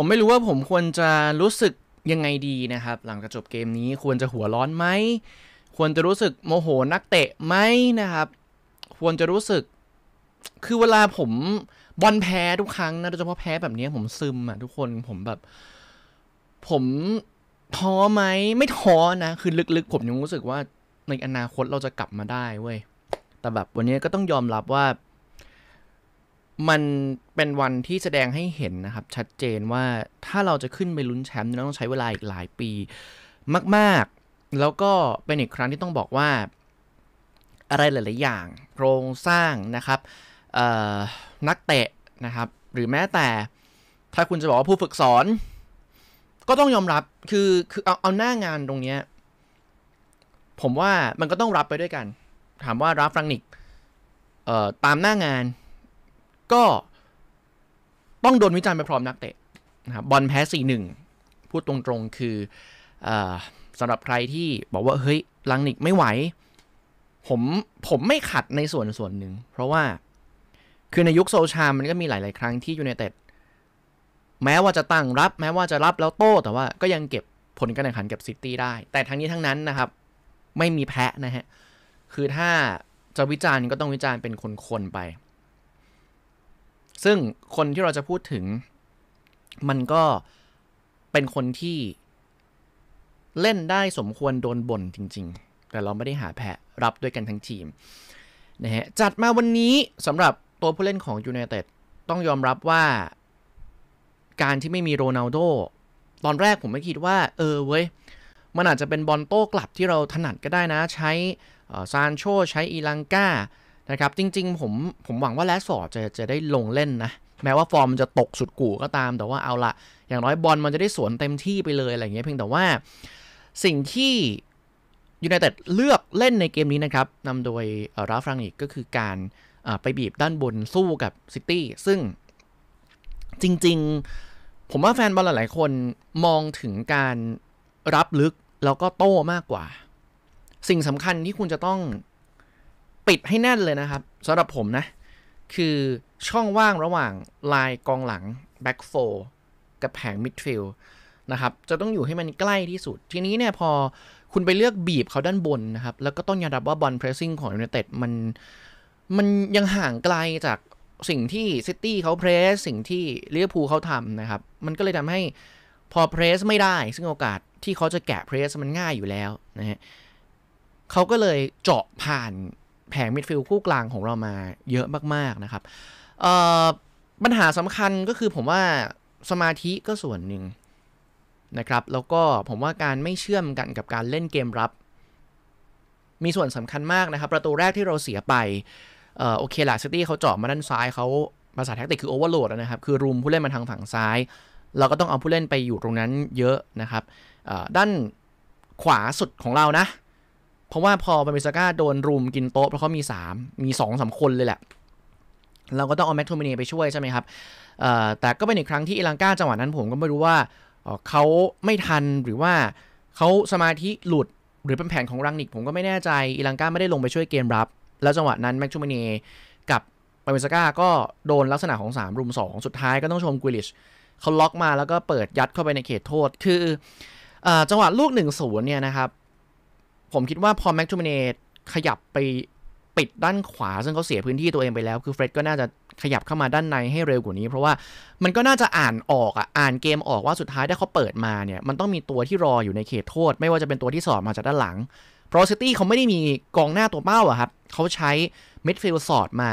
ผมไม่รู้ว่าผมควรจะรู้สึกยังไงดีนะครับ หลังจากจบเกมนี้ควรจะหัวร้อนไหม ควรจะรู้สึกโมโหนักเตะไหมนะครับ ควรจะรู้สึกคือเวลาผมบอลแพ้ทุกครั้งนะโดยเฉพาะแพ้แบบนี้ ผมซึมอ่ะทุกคนผมแบบผมท้อไหมไม่ท้อนะคือลึกๆผมยังรู้สึกว่าในอนาคตเราจะกลับมาได้เว้ยแต่แบบวันนี้ก็ต้องยอมรับว่ามันเป็นวันที่แสดงให้เห็นนะครับ ชัดเจนว่าถ้าเราจะขึ้นไปลุ้นแชมป์เราต้องใช้เวลาอีกหลายปีมากๆ แล้วก็เป็นอีกครั้งที่ต้องบอกว่า อะไรหลาย ๆอย่างโครงสร้างนะครับนักเตะนะครับ หรือแม้แต่ถ้าคุณจะบอกว่าผู้ฝึกสอน ก็ต้องยอมรับคือคือเอาเอาหน้างานตรงเนี้ ผมว่ามันก็ต้องรับไปด้วยกัน ถามว่ารับฟรังนิกตามหน้างานก็ต้องโดนวิจารณ์ไปพร้อมนักเตะนะครับบอลแพ้สี่หนึ่งพูดตรงๆคืออสำหรับใครที่บอกว่าเฮ้ยลังนิกไม่ไหว ผมผมไม่ขัดในส่วนส่วนหนึ่งเพราะว่าคือในยุคโซชามันก็มีหลายๆ ครั้งที่ยูไนเต็ดแม้ว่าจะตั้งรับ แม้ว่าจะรับแล้วโต้ แต่ว่าก็ยังเก็บผลการแข่งขันกับซิตี้ได้แต่ทั้งนี้ทั้งนั้นนะครับ ไม่มีแพ้นะฮะคือถ้าจะวิจารณ์ก็ต้องวิจารณ์เป็นคนๆไปซึ่งคนที่เราจะพูดถึงมันก็เป็นคนที่ เล่นได้สมควรโดนบ่นจริงๆ แต่เราไม่ได้หาแพะ รับด้วยกันทั้งทีมนะฮะจัดมาวันนี้สำหรับตัวผู้เล่นของยูไนเต็ดต้องยอมรับว่า การที่ไม่มีโรนัลโดตอนแรกผมไม่คิดว่าเออเว้ยมันอาจจะเป็นบอลโต้กลับที่เราถนัดก็ได้นะใช้ซานโชใช้อีลังกานะครับ จริง ๆ ผม ผมหวังว่าแลสฟอร์ดจะ จะได้ลงเล่น นะ แม้ว่าฟอร์มจะตกสุด กู่ก็ตาม แต่ว่าเอาละอย่างน้อยบอลมันจะได้สวนเต็มที่ไปเลย อะไรเงี้ยเพียงแต่ว่า สิ่งที่ยูไนเต็ดเลือกเล่นในเกมนี้ นะ ครับนำโดย ราฟรังอิกก็คือการไปบีบด้านบนสู้กับซิตี้ซึ่ง จริงๆผมว่าแฟนบอลหลายๆ คนมองถึงการรับลึกแล้วก็โต้มากกว่า สิ่งสำคัญที่คุณจะต้องปิดให้แน่นเลยนะครับสำหรับผมนะ คือช่องว่างระหว่างลายกองหลังแบ็กโฟร์กับแผงมิดฟิลด์นะครับ จะต้องอยู่ให้มันใกล้ที่สุด ทีนี้เนี่ยพอคุณไปเลือกบีบเขาด้านบนนะครับ แล้วก็ต้องยอมรับว่าบอลเพรสซิ่งของยูไนเต็ดมัน มันยังห่างไกลจากสิ่งที่ซิตี้เขาเพรสสิ่งที่ลิเวอร์พูลเขาทำนะครับ มันก็เลยทำให้พอเพรสไม่ได้ซึ่งโอกาสที่เขาจะแกะเพรสมันง่ายอยู่แล้วนะฮะเขาก็เลยเจาะผ่านแผงมิดฟิลด์คู่กลางของเรามาเยอะมาก ๆ นะครับปัญหาสำคัญก็คือผมว่าสมาธิก็ส่วนหนึ่งนะครับ แล้วก็ผมว่าการไม่เชื่อมกันกับการเล่นเกมรับ มีส่วนสำคัญมากนะครับ ประตูแรกที่เราเสียไปออโอเคหละซิตี้เขาเจาะมาด้านซ้ายเขาภาษาแท็กติกคือโอเวอร์โหลดนะครับ คือรุมผู้เล่นมาทางฝั่งซ้าย เราก็ต้องเอาผู้เล่นไปอยู่ตรงนั้นเยอะนะครับด้านขวาสุดของเรานะเพราะว่าพอเบมิสก้าโดนรุมกินโต๊ะเพราะเขามีสามมีสองสาคนเลยแหละ เราก็ต้องเอาแมทโทมินีไปช่วยใช่ไหมครับแต่ก็เป็นอีกครั้งที่อิลังกาจังหวะนั้นผมก็ไม่รู้ว่าเขาไม่ทันหรือว่าเขาสมาธิ หลุดหรือเป็นแผนของรังนิกผมก็ไม่แน่ใจอิลังกาไม่ได้ลงไปช่วยเกมรับ แล้วจังหวะนั้นแมทโทมินีกับเบมิสก้าก็โดนลักษณะของ 3 รุม 2 สุดท้ายก็ต้องชมกุลิชเขาล็อกมาแล้วก็เปิดยัดเข้าไปในเขตโทษคือจังหวะลูก1นศูนย์เนี่ยนะครับผมคิดว่าพอแม็กทูมเนขยับไปปิดด้านขวาซึ่งเขาเสียพื้นที่ตัวเองไปแล้วคือเฟร็ดก็น่าจะขยับเข้ามาด้านในให้เร็วกว่านี้เพราะว่ามันก็น่าจะอ่านออกอ่ะ อ่านเกมออกว่าสุดท้ายถ้าเขาเปิดมาเนี่ย มันต้องมีตัวที่รออยู่ในเขตโทษ ไม่ว่าจะเป็นตัวที่สอดมาจากด้านหลัง เพราะซิตี้เขาไม่ได้มีกองหน้าตัวเป้าอะครับเขาใช้มิดฟิลด์สอดมา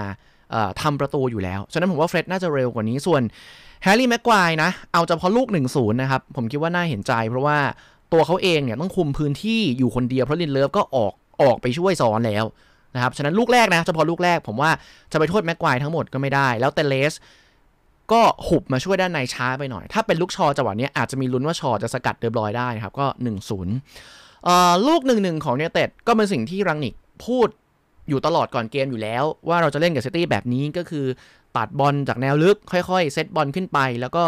ทำประตูอยู่แล้วฉะนั้นผมว่าเฟร็ดน่าจะเร็วกว่านี้ส่วนแฮร์รี่แม็กควายนะเอาจะพอลูก 1-0นะครับผมคิดว่าน่าเห็นใจ เพราะว่าตัวเขาเองเนี่ยต้องคุมพื้นที่อยู่คนเดียวเพราะลินเลิฟก็ออกออกไปช่วยซ้อนแล้วนะครับฉะนั้นลูกแรกนะเฉพาะลูกแรกผมว่าจะไปโทษแม็กควายทั้งหมดก็ไม่ได้ แล้วเตเลสก็หุบมาช่วยด้านในช้าไปหน่อย ถ้าเป็นลูกชอจังหวะนี้อาจจะมีลุ้นว่าชอจะสกัดเดือบลอยได้ครับก็1ศลูกหนึ่งหนึ่งของเนเต็ดก็เป็นสิ่งที่รังนิกพูดอยู่ตลอดก่อนเกมอยู่แล้ว ว่าเราจะเล่นกับเซตี้แบบนี้ก็คือ ตัดบอลจากแนวลึกค่อยๆ เซตบอลขึ้นไป แล้วก็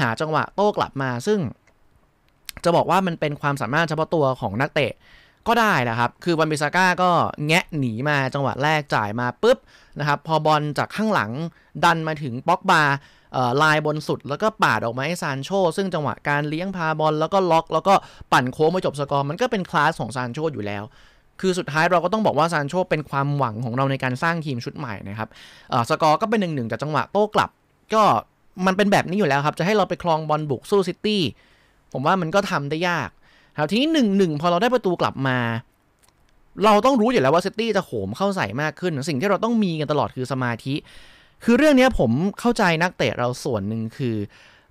หาจังหวะโต้กลับมาซึ่งจะบอกว่ามันเป็นความสามารถเฉพาะตัวของนักเตะก็ได้นะครับ คือวันบิซาก้าก็แงะหนีมาจังหวะแรกจ่ายมาปุ๊บนะครับ พอบอลจากข้างหลังดันมาถึงป็อกบาลายบนสุดแล้วก็ปาดออกมาให้ซานโช ซึ่งจังหวะการเลี้ยงพาบอล แล้วก็ล็อก แล้วก็ปั่นโค้งมาจบสกอร์มันก็เป็นคลาสของซานโชอยู่แล้ว คือสุดท้ายเราก็ต้องบอกว่าซานโชเป็นความหวังของเราในการสร้างทีมชุดใหม่นะครับสกอร์ก็เป็นหนึ่งหนึ่งจากจังหวะโต้กลับ ก็มันเป็นแบบนี้อยู่แล้วครับจะให้เราไปคลองบอลบุกสู้ซิตี้ผมว่ามันก็ทำได้ยากครับทีนี้หนึ่งหนึ่ง พอเราได้ประตูกลับมา เราต้องรู้อยู่แล้วว่าเซตตี้จะโหมเข้าใส่มากขึ้น สิ่งที่เราต้องมีกันตลอดคือสมาธิ คือเรื่องนี้ผมเข้าใจนักเตะเราส่วนหนึ่งคือ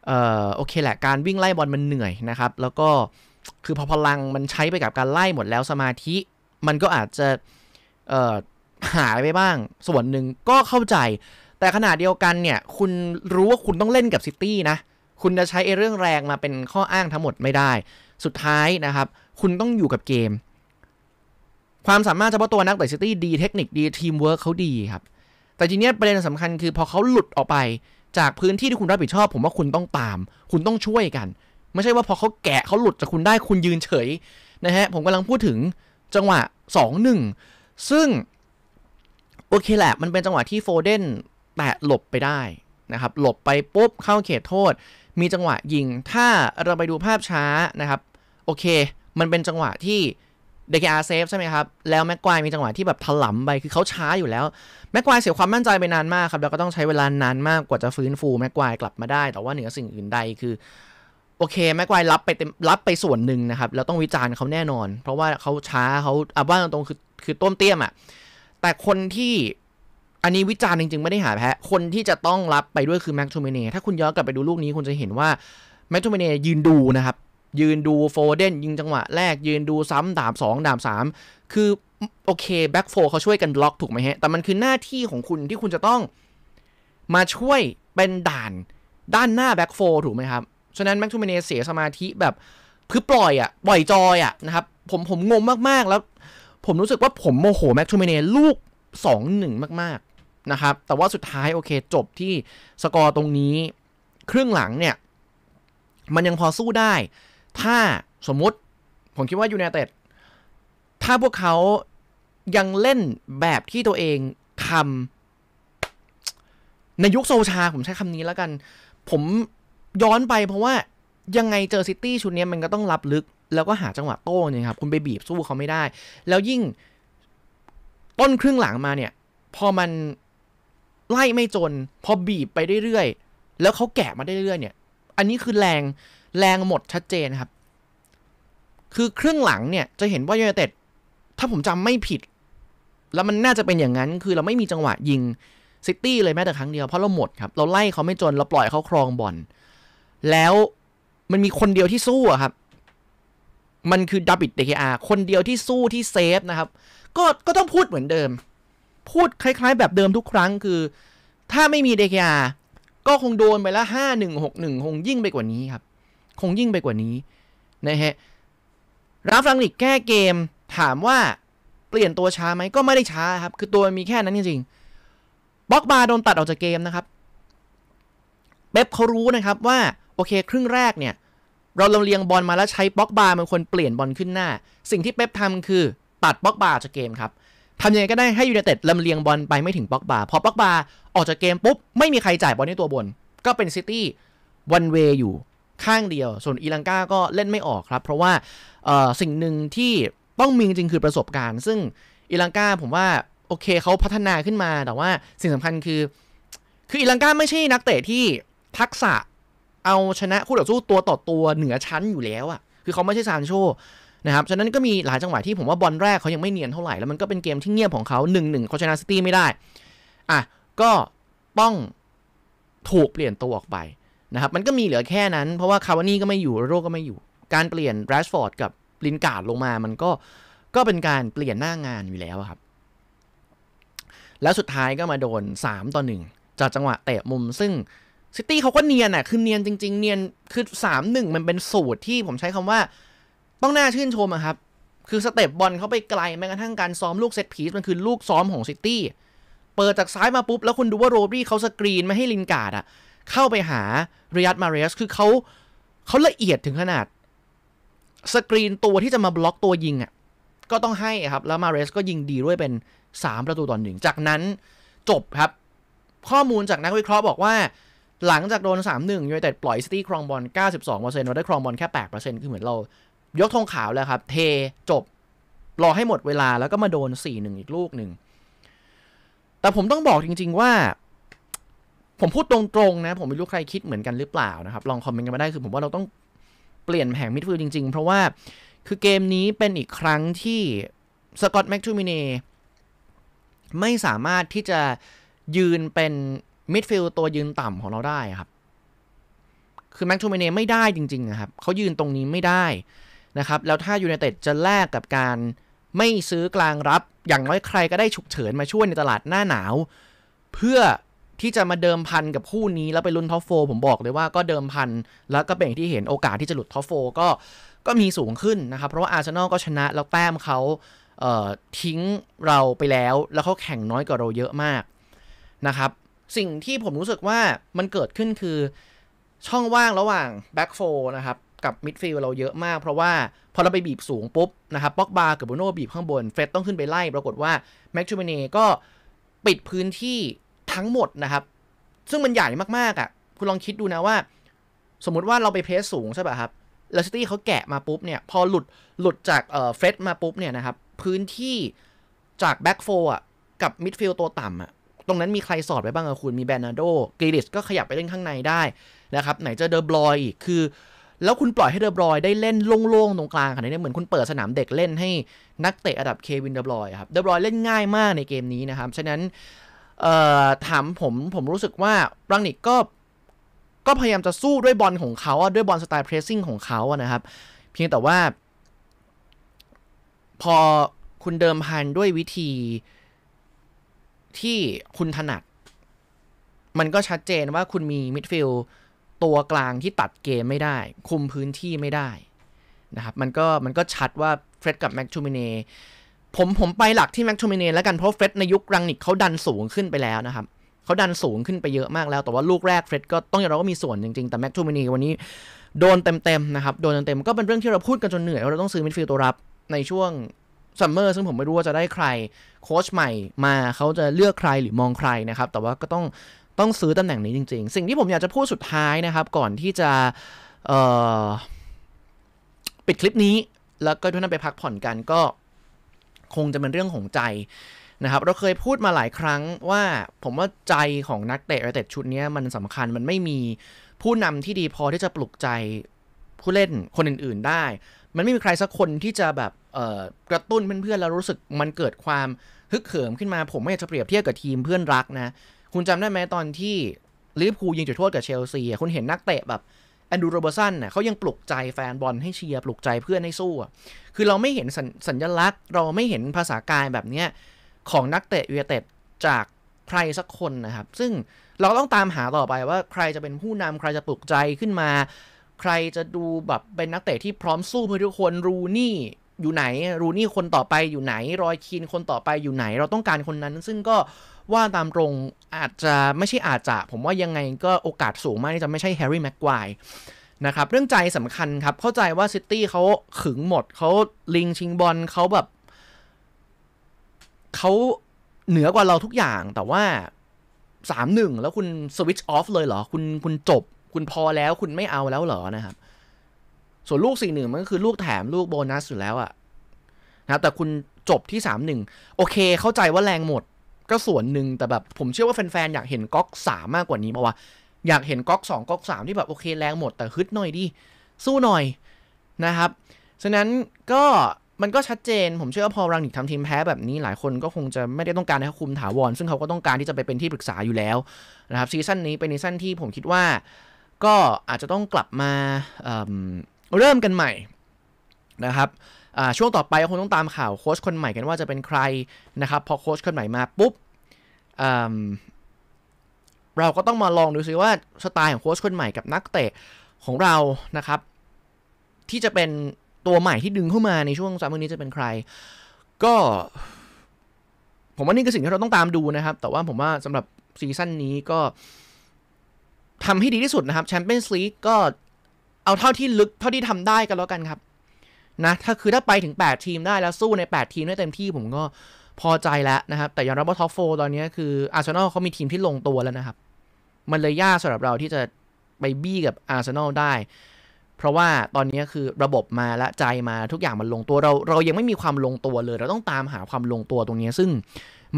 เอ่อโอเคแหละ การวิ่งไล่บอลมันเหนื่อยนะครับ แล้วก็คือพอพลังมันใช้ไปกับการไล่หมดแล้วสมาธิ มันก็อาจจะเอ่อหายไปบ้าง ส่วนหนึ่งก็เข้าใจ แต่ขณะเดียวกันเนี่ย คุณรู้ว่าคุณต้องเล่นกับซิตี้นะคุณจะใช้เรื่องแรงมาเป็นข้ออ้างทั้งหมดไม่ได้ สุดท้ายนะครับ คุณต้องอยู่กับเกม ความสามารถเฉพาะตัวนักเตะซิตี้ดีเทคนิคดีทีมเวิร์กเขาดีครับ แต่ทีเนี้ยประเด็นสำคัญคือพอเขาหลุดออกไปจากพื้นที่ที่คุณรับผิดชอบ ผมว่าคุณต้องตาม คุณต้องช่วยกัน ไม่ใช่ว่าพอเขาแกะเขาหลุดจากคุณได้คุณยืนเฉยนะฮะผมกำลังพูดถึงจังหวะ2งซึ่งโอเคแหละมันเป็นจังหวะที่โฟเดนแตะหลบไปได้นะครับหลบไปปุ๊บเข้าเขตโทษมีจังหวะยิงถ้าเราไปดูภาพช้านะครับ โอเค มันเป็นจังหวะที่เดกอาเซฟใช่ไหมครับ แล้วแม็กควายมีจังหวะที่แบบถลำไป คือเขาช้าอยู่แล้ว แม็กควายเสียความมั่นใจไปนานมากครับ แล้วก็ต้องใช้เวลานานมากกว่าจะฟื้นฟูแม็กควายกลับมาได้แต่ว่าเหนือสิ่งอื่นใดคือ โอเคแม็กควายรับไปเต็มรับไปส่วนหนึ่งนะครับแล้วต้องวิจารณ์เขาแน่นอน เพราะว่าเขาช้าเขาอ่ะว่าตรงคือคือต้มเตี้ยมอะ่ะแต่คนที่อันนี้วิจารณ์จริงๆไม่ได้หาแพ้ คนที่จะต้องรับไปด้วยคือแม็กโทเมเน่ ถ้าคุณย้อนกลับไปดูลูกนี้คุณจะเห็นว่าแม็กโทเมเน่ยืนดูนะครับ ยืนดูโฟเดนยิงจังหวะ แรกยืนดูซ้ำดาบ2ดาบ3คือ โอเคแบ็กโฟเขาช่วยกันล็อกถูกไหมฮะแต่มันคือหน้าที่ของคุณที่คุณจะต้องมาช่วยเป็นด่าน ด้านหน้าแบ็กโฟถูกไหมครับฉะนั้นแม็กทูเมเนเสียสมาธิแบบคือปล่อยอะปล่อยจอยอะนะครับ ผมผมงงมากๆแล้ว ผมรู้สึกว่าผมโมโหแม็กทูเมเนลูก 2-1 มากนะครับ แต่ว่าสุดท้ายโอเค จบที่สกอร์ตรงนี้ ครึ่งหลังเนี่ย มันยังพอสู้ได้ ถ้าสมมุติ ผมคิดว่ายูไนเต็ดถ้าพวกเขายังเล่นแบบที่ตัวเองทำในยุคโซชาผมใช้คำนี้แล้วกัน ผมย้อนไปเพราะว่ายังไงเจอซิตี้ชุดนี้มันก็ต้องรับลึก แล้วก็หาจังหวะโต้เนี่ยครับคุณไปบีบสู้เขาไม่ได้ แล้วยิ่งต้นครึ่งหลังมาเนี่ย พอมันไล่ไม่จนพอบีบไปเรื่อยๆแล้วเขาแกะมาได้เรื่อยเนี่ยอันนี้คือแรงแรงหมดชัดเจนครับ คือเครื่องหลังเนี่ยจะเห็นว่ายูไนเต็ดถ้าผมจำไม่ผิดแล้วมันน่าจะเป็นอย่างนั้น คือเราไม่มีจังหวะยิงซิตี้เลยแม้แต่ครั้งเดียวเพราะเราหมดครับ เราไล่เขาไม่จน เราปล่อยเขาครองบอลแล้วมันมีคนเดียวที่สู้อะครับมันคือดับิดเดคอาคนเดียวที่สู้ที่เซฟนะครับก็ก็ต้องพูดเหมือนเดิมพูดคล้ายๆ แบบเดิมทุกครั้งคือถ้าไม่มีเดกยา ก็คงโดนไปละห้าหนึ่งหกหนึ่งคงยิ่งไปกว่านี้ครับ คงยิ่งไปกว่านี้นะฮะรับฟังลิกแก้เกมถามว่าเปลี่ยนตัวช้าไหมก็ไม่ได้ช้าครับ คือตัวมีแค่นั้นจริงๆบล็อกบาร์โดนตัดออกจากเกมนะครับเป๊ปเขารู้นะครับว่า โอเคครึ่งแรกเนี่ย เราลำเลียงบอลมาแล้วใช้บล็อกบาร์เป็นคนเปลี่ยนบอลขึ้นหน้าสิ่งที่เป๊ปทำคือตัดบล็อกบาร์จากเกมครับทำยังไงก็ได้ให้ยูไนเต็ดลำเลียงบอลไปไม่ถึงป็อกบา พอป็อกบาออกจากเกมปุ๊บ ไม่มีใครจ่ายบอลให้ตัวบน ก็เป็นซิตี้วันเวย์อยู่ข้างเดียว ส่วนอีลังกาก็เล่นไม่ออกครับ เพราะว่าสิ่งหนึ่งที่ต้องมีจริงคือประสบการณ์ซึ่งอีลังกาผมว่า โอเคเขาพัฒนาขึ้นมาแต่ว่าสิ่งสำคัญคือ คืออีลังกาไม่ใช่นักเตะที่ทักษะเอาชนะคู่ต่อสู้ตัวต่อตัวเหนือชั้นอยู่แล้วอะ่ะคือเขาไม่ใช่ซานโชนะครับ ฉะนั้นก็มีหลายจังหวะที่ผมว่าบอลแรกเขายังไม่เนียนเท่าไหร่ แล้วมันก็เป็นเกมที่เงียบของเขา1นึเขาชนะซิตี้ไม่ได้ อ่ะ ก็ต้องถูกเปลี่ยนตัวออกไปนะครับ มันก็มีเหลือแค่นั้น เพราะว่าคาวานี่ก็ไม่อยู่โรก็ไม่อยู่ การเปลี่ยนแรชฟอร์ดกับลินการ์ดลงมามันก็ก็เป็นการเปลี่ยนหน้างานอยู่แล้วครับ แล้วสุดท้ายก็มาโดน 3ต่อ1จากจังหวะเตะมุมซึ่งซิตี้เขาก็เนียนอ่ะคือเนียนจริง ๆเนียนคือ 3-1 มันเป็นสูตรที่ผมใช้คำว่าต้องน่าชื่นชมครับ คือสเตปบอลเขาไปไกลแม้กระทั่งการ ซ้อมลูกเซตพีซมันคือลูกซ้อมของซิตี้ เปิดจากซ้ายมาปุ๊บ แล้วคุณดูว่าโรบี้เขาสกรีนไม่ให้ลินการ์ดอะเข้าไปหาเรียัตมาเรส คือเขาเขาละเอียดถึงขนาด สกรีนตัวที่จะมาบล็อกตัวยิงอะก็ต้องให้ครับแล้วมาเรสก็ยิงดีด้วยเป็น 3 ประตูต่อหนึ่ง จากนั้นจบครับ ข้อมูลจากนักวิเคราะห์บอกว่า หลังจากโดน3-1ยูไนเต็ดปล่อยซิตี้ครองบอล92%เราได้ครองบอลแค่8%คือเหมือนเรายกธงขาวแล้วครับ เทจบ รอให้หมดเวลา แล้วก็มาโดน4-1อีกลูกหนึ่งแต่ผมต้องบอกจริง ๆว่า ผมพูดตรง ๆ นะ ผมไม่รู้ใครคิดเหมือนกันหรือเปล่านะครับ ลองคอมเมนต์กันมาได้ คือผมว่าเราต้องเปลี่ยนแผงมิดฟิลด์จริง ๆ เพราะว่าคือเกมนี้เป็นอีกครั้งที่สกอตแม็กทูมินีไม่สามารถที่จะยืนเป็นมิดฟิลด์ตัวยืนต่ำของเราได้ครับ คือแม็กทูมินีไม่ได้จริง ๆนะครับเขายืนตรงนี้ไม่ได้ะครับแล้วถ้ายูไนเต็ดจะแลกกับการไม่ซื้อกลางรับ อย่างน้อยใครก็ได้ฉุกเฉินมาช่วยในตลาดหน้าหนาว เพื่อที่จะมาเดิมพันกับคู่นี้แล้วไปลุ้นท็อปโฟผมบอกเลยว่าก็เดิมพันแล้วก็เป็นอย่างที่เห็นโอกาสที่จะหลุดท็อปโฟก็ก็มีสูงขึ้นนะครับ เพราะว่าอาร์เซนอลก็ชนะแล้วแต้มเขาเทิ้งเราไปแล้ว แล้วเขาแข่งน้อยกว่าเราเยอะมากนะครับ สิ่งที่ผมรู้สึกว่ามันเกิดขึ้นคือช่องว่างระหว่างแบ็กโฟนะครับกับมิดฟิลเราเยอะมากเพราะว่า พอเราไปบีบสูงปุ๊บนะครับบ็อกบา กับบูโน่บีบข้างบนเฟรดต้องขึ้นไปไล่ปรากฏว่าแม็กชูเมเน่ก็ปิดพื้นที่ทั้งหมดนะครับ ซึ่งมันใหญ่มากๆอะ่ะคุณลองคิดดูนะว่า สมมุติว่าเราไปเพรสสูงใช่ป่ะครับเลสวซิตี้เขาแกะมาปุ๊บเนี่ยพอหลุดหลุดจากเฟรดมาปุ๊บเนี่ยนะครับพื้นที่จากแบ็กโฟอ่ะกับมิดฟิลตัวต่ำอ่ะตรงนั้นมีใครสอดไปบ้างอะคุณมีแบนาโดกรีลิสก็ขยับไปเล่นข้างในได้นะครับไหนจะเดอร์บลอยอีกคือแล้วคุณปล่อยให้เดบรอยได้เล่นโล่ง ๆ ตรงกลางขนาดนี้เหมือนคุณเปิดสนามเด็กเล่นให้นักเตะระดับเควินเดบรอยครับเดบรอยเล่นง่ายมากในเกมนี้นะครับ ฉะนั้นถามผมผมรู้สึกว่ารังนิกก็ ก็พยายามจะสู้ด้วยบอลของเขาด้วยบอลสไตล์เพรสซิ่งของเขานะครับ เพียงแต่ว่า พอคุณเดิมพันด้วยวิธี ที่คุณถนัด มันก็ชัดเจนว่าคุณมีมิดฟิลด์ตัวกลางที่ตัดเกมไม่ได้ คุมพื้นที่ไม่ได้นะครับมันก็มันก็ชัดว่าเฟรดกับแม็กชูมินีผมผมไปหลักที่แม็กชูมินีแล้วกันเพราะเฟรดในยุครังนิกเขาดันสูงขึ้นไปแล้วนะครับเขาดันสูงขึ้นไปเยอะมากแล้ว แต่ว่าลูกแรกเฟรดก็ต้องยอมรับว่ามีส่วนจริงๆ แต่แม็กชูมินีวันนี้โดนเต็มๆ นะครับโดนเต็มๆก็เป็นเรื่องที่เราพูดกันจนเหนื่อยเราต้องซื้อมิดฟิลด์ตัวรับในช่วงซัมเมอร์ซึ่งผมไม่รู้ว่าจะได้ใครโค้ชใหม่มาเขาจะเลือกใครหรือมองใครนะครับแต่ว่าก็ต้องต้องซื้อตำแหน่งนี้จริงๆ สิ่งที่ผมอยากจะพูดสุดท้ายนะครับ ก่อนที่จะปิดคลิปนี้ แล้วก็ทุกท่านไปพักผ่อนกันก็คงจะเป็นเรื่องของใจนะครับ เราเคยพูดมาหลายครั้งว่าผมว่าใจของนักเตะเตะชุดนี้มันสำคัญมันไม่มีผู้นำที่ดีพอที่จะปลุกใจผู้เล่นคนอื่นๆได้ มันไม่มีใครสักคนที่จะแบบกระตุ้นเพื่อนๆแล้วรู้สึกมันเกิดความฮึกเหิมขึ้นมาผมไม่อยากจะเปรียบเทียบกับทีมเพื่อนรักนะคุณจำได้ไหมตอนที่ลิเวอร์พูลยิงจุดโทษกับเชลซีคุณเห็นนักเตะแบบแอนดูโรเบอร์สันเ่เขายังปลุกใจแฟนบอลให้เชียร์ปลุกใจเพื่อนให้สู้ คือเราไม่เห็นสสัญลักษณ์ เราไม่เห็นภาษากายแบบเนี้ย ของนักเตะเวีเต็ดจากใครสักคนนะครับ ซึ่งเราต้องตามหาต่อไปว่าใครจะเป็นผู้นำใครจะปลุกใจขึ้นมา ใครจะดูแบบเป็นนักเตะที่พร้อมสู้เพื่อทุกคนรูนี่อยู่ไหนรูนี่คนต่อไปอยู่ไหน รอยคินคนต่อไปอยู่ไหนเราต้องการคนนั้น ซึ่งก็ว่าตามตรงอาจจะไม่ใช่อาจจะ ผมว่ายังไงก็โอกาสสูงมากที่จะไม่ใช่แฮร์รี่แม็กควายนะครับ เรื่องใจสำคัญครับ เข้าใจว่าซิตี้เขาขึงหมดเขาลิงชิงบอลเขาแบบเขาเหนือกว่าเราทุกอย่าง แต่ว่าสามหนึ่งแล้วคุณสวิตช์ออฟเลยเหรอ คุณคุณจบคุณพอแล้วคุณไม่เอาแล้วเหรอนะครับส่วนลูกสี่หนึ่งมันก็คือลูกแถมลูกโบนัสอยู่แล้วอะนะแต่คุณจบที่สามหนึ่งโอเค เข้าใจว่าแรงหมดก็ส่วนหนึ่ง แต่แบบผมเชื่อว่าแฟนๆ อยากเห็นก๊อกสามมากกว่านี้ เพราะว่าอยากเห็นก๊อกสองก๊อกสามที่แบบโอเค แรงหมดแต่ฮึดหน่อยดิสู้หน่อยนะครับฉะนั้นก็มันก็ชัดเจน ผมเชื่อว่าพอรังนิกทำทีมแพ้แบบนี้หลายคนก็คงจะไม่ได้ต้องการให้คุมถาวรซึ่งเขาก็ต้องการที่จะไปเป็นที่ปรึกษาอยู่แล้วนะครับซีซั่นนี้เป็นซีซั่นที่ผมคิดว่า ก็อาจจะต้องกลับมาเริ่มกันใหม่นะครับช่วงต่อไปคงต้องตามข่าวโค้ชคนใหม่กันว่าจะเป็นใครนะครับ พอโค้ชคนใหม่มาปุ๊บเราก็ต้องมาลองดูซิว่าสไตล์ของโค้ชคนใหม่กับนักเตะของเรานะครับที่จะเป็นตัวใหม่ที่ดึงเข้ามาในช่วงซัมเมอร์นี้จะเป็นใครก็ ผมว่านี่คือสิ่งที่เราต้องตามดูนะครับ แต่ว่าผมว่าสำหรับซีซั่นนี้ก็ทำให้ดีที่สุดนะครับแชมเปี้ยนส์ลีกก็เอาเท่าที่ลึกเท่าที่ทำได้กันแล้วกันครับ นะ ถ้าคือถ้าไปถึง8ทีมได้แล้วสู้ใน8 ทีมได้เต็มที่ผมก็พอใจแล้วนะครับ แต่ยอมรับว่าท็อปโฟตอนนี้คืออาร์เซนอลเขามีทีมที่ลงตัวแล้วนะครับ มันเลยยากสำหรับเราที่จะไปบี้กับอาร์เซนอลได้ เพราะว่าตอนนี้คือระบบมาและใจมาทุกอย่างมันลงตัวเรา เรายังไม่มีความลงตัวเลย เราต้องตามหาความลงตัวตรงนี้ ซึ่ง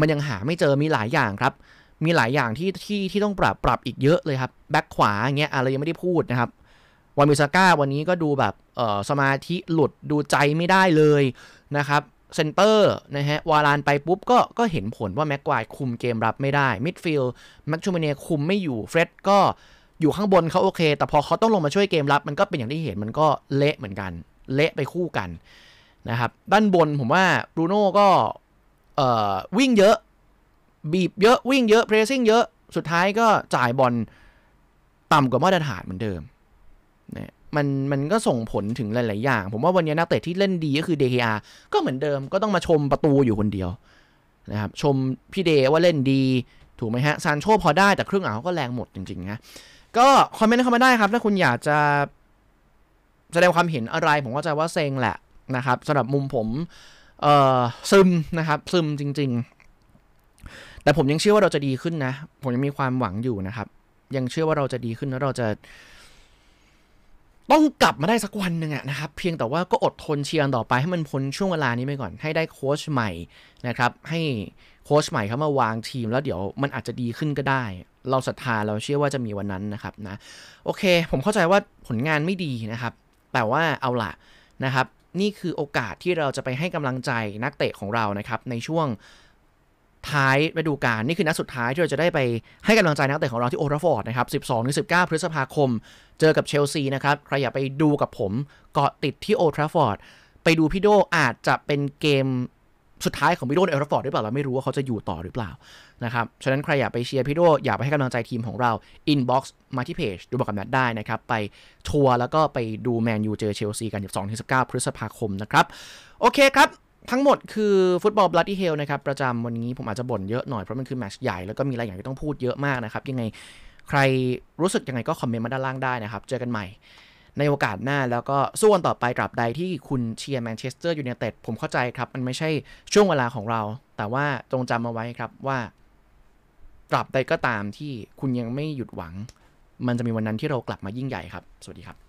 มันยังหาไม่เจอมีหลายอย่างครับ มีหลายอย่างที่ที่ที่ต้องปรับปรับอีกเยอะเลยครับแบ็คขวาเงี้ยอะไรยังไม่ได้พูดนะครับวอนมิซาก้าวันนี้ก็ดูแบบเออสมาธิหลุดดูใจไม่ได้เลยนะครับเซนเตอร์นะฮะวาลานไปปุ๊บก็ก็เห็นผลว่าแม็กควายคุมเกมรับไม่ได้มิดฟิลด์แม็กชูเมเนียคุมไม่อยู่เฟร็ดก็อยู่ข้างบนเขาโอเค แต่พอเขาต้องลงมาช่วยเกมรับมันก็เป็นอย่างที่เห็นมันก็เละเหมือนกัน เละไปคู่กันนะครับ ด้านบนผมว่าบรูโน่ก็วิ่งเยอะ บีบเยอะ วิ่งเยอะเพรสซิ่งเยอะสุดท้ายก็จ่ายบอลต่ำกว่ามาตรฐานเหมือนเดิมนะมันมันก็ส่งผลถึงหลายๆอย่าง ผมว่าวันนี้นักเตะที่เล่นดีก็คือ DKR ก็เหมือนเดิมก็ต้องมาชมประตูอยู่คนเดียว นะครับ ชมพี่เดว่าเล่นดี ถูกไหมฮะซานโชพอได้แต่เครื่องหลเขาก็แรงหมดจริงๆนะก็คอมเมนต์เข้ามาได้ครับ ถ้าคุณอยากจะแสดงความเห็นอะไร ผมก็จะว่าเซ็งแหละนะครับสำหรับมุมผมเอ่อซึมนะครับ ซึมจริง ๆ แต่ผมยังเชื่อว่าเราจะดีขึ้นนะ ผมยังมีความหวังอยู่นะครับ ยังเชื่อว่าเราจะดีขึ้นแล้วเราจะต้องกลับมาได้สักวันหนึ่งนะครับ เพียงแต่ว่าก็อดทนเชียร์ต่อไปให้มันพ้นช่วงเวลานี้ไปก่อนให้ได้โค้ชใหม่นะครับ ให้โค้ชใหม่เขามาวางทีม แล้วเดี๋ยวมันอาจจะดีขึ้นก็ได้ เราศรัทธาเราเชื่อว่าจะมีวันนั้นนะครับนะโอเคผมเข้าใจว่าผลงานไม่ดีนะครับแต่ว่าเอาละนะครับนี่คือโอกาสที่เราจะไปให้กำลังใจนักเตะของเรานะครับในช่วงท้ายฤดูกาลนี่คือนัดสุดท้าย ที่เราจะได้ไปให้กำลังใจนักเตะของเราที่โอทราฟอร์ดนะครับ 12-19 พฤษภาคม เจอกับเชลซีนะครับ ใครอยากไปดูกับผมเกาะติดที่โอทราฟอร์ดไปดูพี่โดอาจจะเป็นเกมสุดท้ายของพี่โดในโอทราฟอร์ดหรือเปล่าเราไม่รู้ว่าเขาจะอยู่ต่อหรือเปล่านะครับฉะนั้นใครอยากไปเชียร์พี่โดอยากไปให้กำลังใจทีมของเราอินบ็อกซ์มาที่เพจดูบอกกับนัดได้นะครับไปทัวร์แล้วก็ไปดูแมนยูเจอเชลซีกัน12-19 พฤษภาคมนะครับโอเคครับทั้งหมดคือฟุตบอลบลัดดี้เฮลนะครับ ประจำวันนี้ผมอาจจะบ่นเยอะหน่อย เพราะมันคือแมชใหญ่ แล้วก็มีอายรอย่างที่ต้องพูดเยอะมากนะครับ ยังไงใครรู้สึกยังไงก็คอมเมนต์มาด้านล่างได้นะครับ เจอกันใหม่ ในโอกาสหน้าแล้วก็สู้ันต่อไปกลับใดที่คุณเชียร์แมนเชสเตอร์ยูไนเต็ดผมเข้าใจครับ มันไม่ใช่ช่วงเวลาของเรา แต่ว่าจงจำเอาไว้ครับว่ากลับใดก็ตามที่คุณยังไม่หยุดหวัง มันจะมีวันนั้นที่เรากลับมายิ่งใหญ่ครับสวัสดีครับ